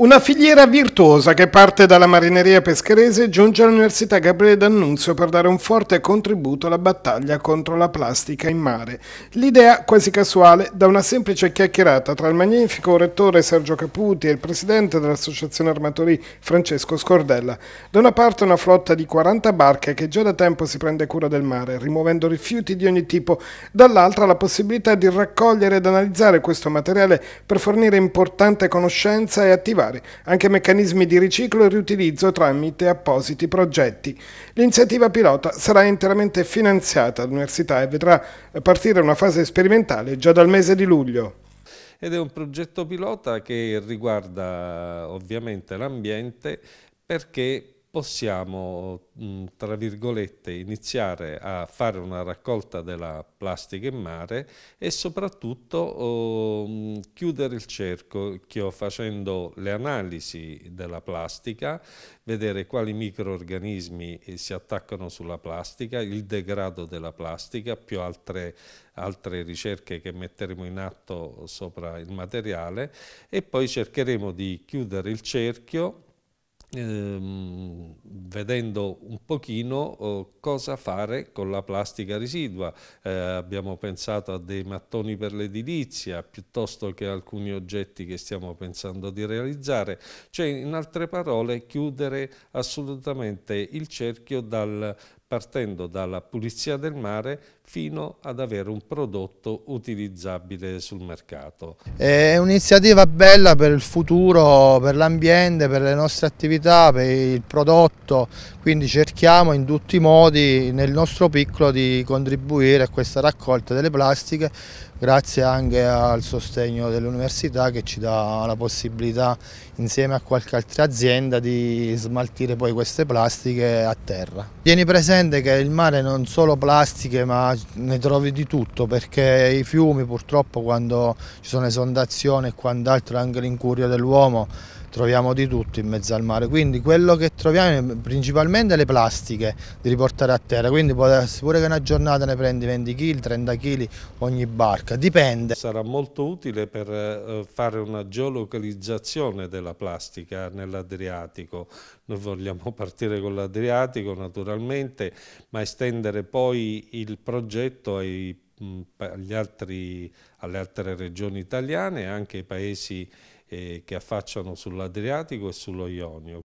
Una filiera virtuosa che parte dalla marineria pescherese giunge all'Università Gabriele D'Annunzio per dare un forte contributo alla battaglia contro la plastica in mare. L'idea, quasi casuale, da una semplice chiacchierata tra il magnifico rettore Sergio Caputi e il presidente dell'Associazione Armatori Francesco Scordella. Da una parte una flotta di 40 barche che già da tempo si prende cura del mare, rimuovendo rifiuti di ogni tipo, dall'altra la possibilità di raccogliere ed analizzare questo materiale per fornire importante conoscenza e attivare alimentare, anche meccanismi di riciclo e riutilizzo tramite appositi progetti. L'iniziativa pilota sarà interamente finanziata dall'Università e vedrà partire una fase sperimentale già dal mese di luglio ed è un progetto pilota che riguarda ovviamente l'ambiente perché possiamo, mh, mm, tra virgolette, iniziare a fare una raccolta della plastica in mare e soprattutto oh, mm, chiudere il cerchio facendo le analisi della plastica, vedere quali microorganismi eh, si attaccano sulla plastica, il degrado della plastica, più altre altre ricerche che metteremo in atto sopra il materiale e poi cercheremo di chiudere il cerchio ehm, vedendo un pochino oh, cosa fare con la plastica residua. Eh, abbiamo pensato a dei mattoni per l'edilizia piuttosto che alcuni oggetti che stiamo pensando di realizzare. Cioè, in altre parole, chiudere assolutamente il cerchio dal partendo dalla pulizia del mare fino ad avere un prodotto utilizzabile sul mercato. È un'iniziativa bella per il futuro, per l'ambiente, per le nostre attività, per il prodotto, quindi cerchiamo in tutti i modi nel nostro piccolo di contribuire a questa raccolta delle plastiche grazie anche al sostegno dell'università che ci dà la possibilità insieme a qualche altra azienda di smaltire poi queste plastiche a terra. Tieni presente sicuramente che il mare non solo plastiche ma ne trovi di tutto perché i fiumi purtroppo quando ci sono esondazioni e quant'altro anche l'incurio dell'uomo troviamo di tutto in mezzo al mare, quindi quello che troviamo è principalmente le plastiche da riportare a terra, quindi può essere pure che una giornata ne prendi 20 kg, 30 kg ogni barca, dipende. Sarà molto utile per eh, fare una geolocalizzazione della plastica nell'Adriatico, noi vogliamo partire con l'Adriatico naturalmente, ma estendere poi il progetto ai Mm, agli altri, alle altre regioni italiane e anche ai paesi eh, che affacciano sull'Adriatico e sullo Ionio.